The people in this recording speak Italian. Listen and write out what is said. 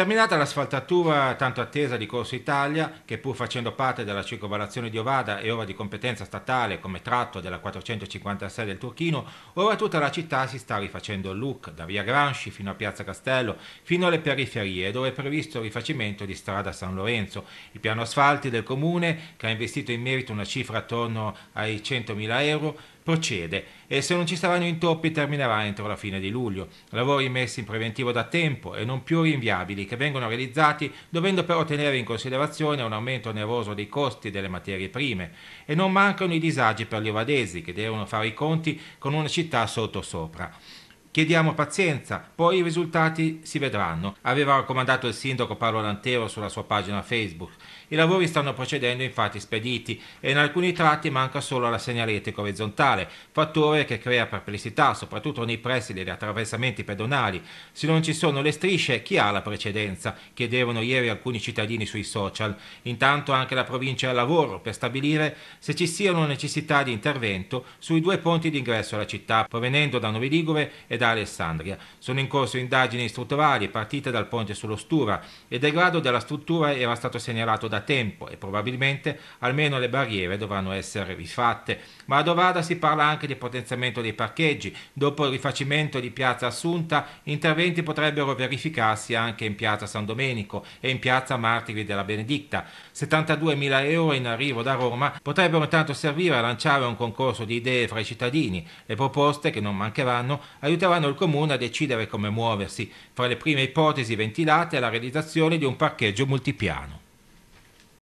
Terminata l'asfaltatura tanto attesa di Corso Italia, che pur facendo parte della circolazione di Ovada e ora di competenza statale come tratto della 456 del Turchino, ora tutta la città si sta rifacendo il look, da via Gramsci fino a Piazza Castello, fino alle periferie, dove è previsto il rifacimento di strada San Lorenzo. Il piano asfalti del comune, che ha investito in merito una cifra attorno ai 100.000 euro, procede e se non ci saranno intoppi terminerà entro la fine di luglio. Lavori messi in preventivo da tempo e non più rinviabili che vengono realizzati dovendo però tenere in considerazione un aumento nervoso dei costi delle materie prime e non mancano i disagi per gli ovadesi che devono fare i conti con una città sottosopra. Chiediamo pazienza, poi i risultati si vedranno, aveva raccomandato il sindaco Paolo Lantero sulla sua pagina Facebook. I lavori stanno procedendo infatti spediti e in alcuni tratti manca solo la segnaletica orizzontale, fattore che crea perplessità soprattutto nei pressi degli attraversamenti pedonali. Se non ci sono le strisce, chi ha la precedenza? chiedevano ieri alcuni cittadini sui social. Intanto anche la provincia è al lavoro per stabilire se ci siano necessità di intervento sui due ponti d'ingresso alla città, provenendo da Novi Ligure e ed Alessandria. Sono in corso indagini strutturali partite dal ponte sullo Stura e il degrado della struttura era stato segnalato da tempo e probabilmente almeno le barriere dovranno essere rifatte. Ma a Dovada si parla anche di potenziamento dei parcheggi. Dopo il rifacimento di Piazza Assunta, interventi potrebbero verificarsi anche in Piazza San Domenico e in Piazza Martiri della Benedicta. 72.000 euro in arrivo da Roma potrebbero intanto servire a lanciare un concorso di idee fra i cittadini. Le proposte, che non mancheranno, aiuteranno spetteranno al Comune a decidere come muoversi, fra le prime ipotesi ventilate è la realizzazione di un parcheggio multipiano.